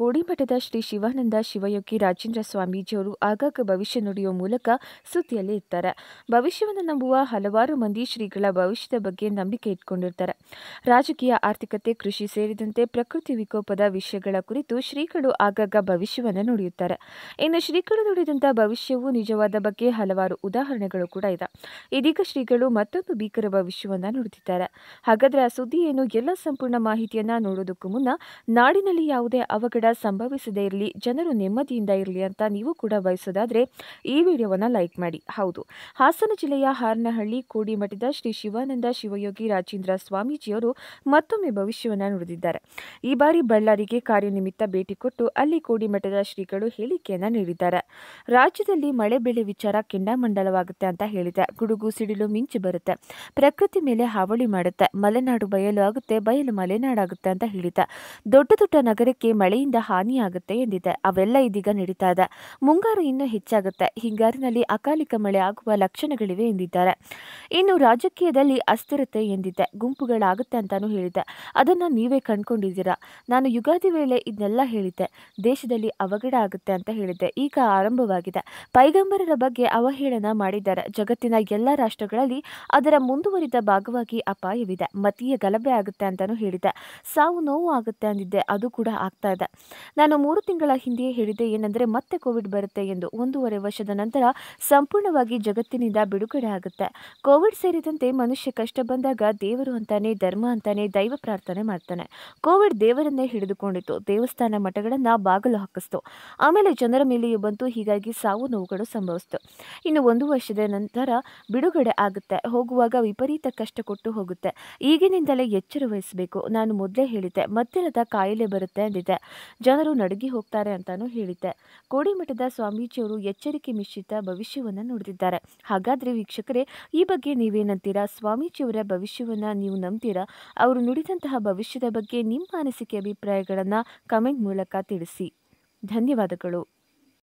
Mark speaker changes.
Speaker 1: ಕೋಡಿಮಠದ ಶ್ರೀ ಶಿವಾನಂದ ಶಿವಯೋಗಿ ರಾಜೇಂದ್ರ ಸ್ವಾಮೀಜಿಯವರು ಆಗಾಗ ಭವಿಷ್ಯ ನುಡಿಯುವ ಮೂಲಕ ಸುದ್ದಿಯಲ್ಲಿ ಇರ್ತಾರೆ ಭವಿಷ್ಯವನ್ನು ನಂಬುವ ಹಲವಾರು ಮಂದಿ ಶ್ರೀಗಳ ಭವಿಷ್ಯದ ಬಗ್ಗೆ ನಂಬಿಕೆ ಇಟ್ಕೊಂಡಿರ್ತಾರೆ ರಾಜಕೀಯ ಆರ್ಥಿಕತೆ ಕೃಷಿ ಸೇರಿದಂತೆ ಪ್ರಕೃತಿ ವಿಕೋಪದ ವಿಷಯಗಳ ಕುರಿತು ಶ್ರೀಗಳು ಆಗಾಗ ಭವಿಷ್ಯವನ್ನು ನುಡಿಯುತ್ತಾರೆ ಇನ್ನು ಶ್ರೀಗಳು ನುಡಿದಂತಹ ಭವಿಷ್ಯವು ನಿಜವಾದ ಬಗ್ಗೆ ಹಲವಾರು ಉದಾಹರಣೆಗಳು ಕೂಡ ಇದೆ ಇದೀಗ ಶ್ರೀಗಳು ಮತ್ತೊಂದು ಭೀಕರ ಭವಿಷ್ಯವನ್ನ ನುಡಿದಿದ್ದಾರೆ ಹಾಗಾದ್ರೆ ಆ ಸುದ್ದಿ ಏನು ಎಲ್ಲ ಸಂಪೂರ್ಣ ಮಾಹಿತಿಯನ್ನು ನೋಡೋದಕ್ಕೂ ಮುನ್ನ ನಾಡಿನಲ್ಲಿ ಯಾವುದೇ ಅವ ಅವಘಡ ಸಂಭವಿಸದೇ ಇರಲಿ ಜನರು ನೆಮ್ಮದಿಯಿಂದ ಇರಲಿ ಅಂತ ನೀವು ಕೂಡ ಬಯಸೋದಾದರೆ ಈ ವಿಡಿಯೋವನ್ನು ಲೈಕ್ ಮಾಡಿ ಹೌದು ಹಾಸನ ಜಿಲ್ಲೆಯ ಹಾರನಹಳ್ಳಿ ಕೋಡಿಮಠದ ಶ್ರೀ ಶಿವಾನಂದ ಶಿವಯೋಗಿ ರಾಜೇಂದ್ರ ಸ್ವಾಮೀಜಿಯವರು ಮತ್ತೊಮ್ಮೆ ಭವಿಷ್ಯವನ್ನು ನುಡಿದಿದ್ದಾರೆ ಈ ಬಾರಿ ಬಳ್ಳಾರಿಗೆ ಕಾರ್ಯನಿಮಿತ್ತ ಭೇಟಿ ಕೊಟ್ಟು ಅಲ್ಲಿ ಕೋಡಿಮಠದ ಶ್ರೀಗಳು ಹೇಳಿಕೆಯನ್ನು ನೀಡಿದ್ದಾರೆ ರಾಜ್ಯದಲ್ಲಿ ಮಳೆ ಬೆಳೆ ವಿಚಾರ ಕೆಂಡಾಮಂಡಲವಾಗುತ್ತೆ ಅಂತ ಹೇಳಿದೆ ಗುಡುಗು ಸಿಡಿಲು ಮಿಂಚು ಬರುತ್ತೆ ಪ್ರಕೃತಿ ಮೇಲೆ ಹಾವಳಿ ಮಾಡುತ್ತೆ ಮಲೆನಾಡು ಬಯಲು ಆಗುತ್ತೆ ಬಯಲು ಮಲೆನಾಡಾಗುತ್ತೆ ಅಂತ ಹೇಳಿದ ದೊಡ್ಡ ದೊಡ್ಡ ನಗರಕ್ಕೆ ಮಳೆ ಮಳೆಯಿಂದ ಹಾನಿಯಾಗುತ್ತೆ ಎಂದಿದೆ ಅವೆಲ್ಲ ಇದೀಗ ನಡೀತಾ ಇದೆ ಮುಂಗಾರು ಇನ್ನೂ ಹೆಚ್ಚಾಗುತ್ತೆ ಹಿಂಗಾರಿನಲ್ಲಿ ಅಕಾಲಿಕ ಮಳೆ ಆಗುವ ಲಕ್ಷಣಗಳಿವೆ ಎಂದಿದ್ದಾರೆ ಇನ್ನು ರಾಜಕೀಯದಲ್ಲಿ ಅಸ್ಥಿರತೆ ಎಂದಿದೆ ಗುಂಪುಗಳಾಗುತ್ತೆ ಅಂತಾನು ಹೇಳಿದೆ ಅದನ್ನು ನೀವೇ ಕಂಡುಕೊಂಡಿದ್ದೀರಾ ನಾನು ಯುಗಾದಿ ವೇಳೆ ಇದನ್ನೆಲ್ಲ ಹೇಳಿದ್ದೆ ದೇಶದಲ್ಲಿ ಅವಘಡ ಆಗುತ್ತೆ ಅಂತ ಹೇಳಿದ್ದೆ ಈಗ ಆರಂಭವಾಗಿದೆ ಪೈಗಂಬರರ ಬಗ್ಗೆ ಅವಹೇಳನ ಮಾಡಿದ್ದಾರೆ ಜಗತ್ತಿನ ಎಲ್ಲ ರಾಷ್ಟ್ರಗಳಲ್ಲಿ ಅದರ ಮುಂದುವರಿದ ಭಾಗವಾಗಿ ಅಪಾಯವಿದೆ ಮತೀಯ ಗಲಭೆ ಆಗುತ್ತೆ ಅಂತಾನು ಹೇಳಿದೆ ಸಾವು ನೋವು ಆಗುತ್ತೆ ಅಂದಿದ್ದೆ ಅದು ಕೂಡ ಆಗ್ತಾ ಇದೆ ಹೇಳಿದ್ದಾರೆ ನಾನು ಮೂರು ತಿಂಗಳ ಹಿಂದೆಯೇ ಹೇಳಿದೆ ಏನೆಂದರೆ ಮತ್ತೆ ಕೋವಿಡ್ ಬರುತ್ತೆ ಎಂದು ಒಂದೂವರೆ ವರ್ಷದ ನಂತರ ಸಂಪೂರ್ಣವಾಗಿ ಜಗತ್ತಿನಿಂದ ಬಿಡುಗಡೆ ಆಗುತ್ತೆ ಕೋವಿಡ್ ಸೇರಿದಂತೆ ಮನುಷ್ಯ ಕಷ್ಟ ಬಂದಾಗ ದೇವರು ಅಂತಾನೆ ಧರ್ಮ ಅಂತಾನೆ ದೈವ ಪ್ರಾರ್ಥನೆ ಮಾಡ್ತಾನೆ ಕೋವಿಡ್ ದೇವರನ್ನೇ ಹಿಡಿದುಕೊಂಡಿತು ದೇವಸ್ಥಾನ ಮಠಗಳನ್ನು ಬಾಗಲು ಹಾಕಿಸ್ತು ಆಮೇಲೆ ಜನರ ಮೇಲೆಯೂ ಬಂತು ಹೀಗಾಗಿ ಸಾವು ನೋವುಗಳು ಸಂಭವಿಸ್ತು ಇನ್ನು ಒಂದು ವರ್ಷದ ನಂತರ ಬಿಡುಗಡೆ ಆಗುತ್ತೆ ಹೋಗುವಾಗ ವಿಪರೀತ ಕಷ್ಟ ಕೊಟ್ಟು ಹೋಗುತ್ತೆ ಈಗಿನಿಂದಲೇ ಎಚ್ಚರ ವಹಿಸಬೇಕು ನಾನು ಮೊದಲೇ ಹೇಳಿದ್ದೆ ಮತ್ತಿರದ ಕಾಯಿಲೆ ಬರುತ್ತೆ ಅಂದಿದೆ ಜನರು ನಡುಗಿ ಹೋಗ್ತಾರೆ ಅಂತಾನೂ ಹೇಳಿದ್ದೆ ಕೋಡಿಮಠದ ಸ್ವಾಮೀಜಿಯವರು ಎಚ್ಚರಿಕೆ ಮಿಶ್ರಿತ ಭವಿಷ್ಯವನ್ನು ನುಡಿದಿದ್ದಾರೆ ಹಾಗಾದ್ರೆ ವೀಕ್ಷಕರೇ ಈ ಬಗ್ಗೆ ನೀವೇನಂತೀರಾ ಸ್ವಾಮೀಜಿಯವರ ಭವಿಷ್ಯವನ್ನು ನೀವು ನಂಬ್ತೀರಾ ಅವರು ನುಡಿದಂತಹ ಭವಿಷ್ಯದ ಬಗ್ಗೆ ನಿಮ್ಮ ಅನಿಸಿಕೆ ಅಭಿಪ್ರಾಯಗಳನ್ನು ಕಮೆಂಟ್ ಮೂಲಕ ತಿಳಿಸಿ ಧನ್ಯವಾದಗಳು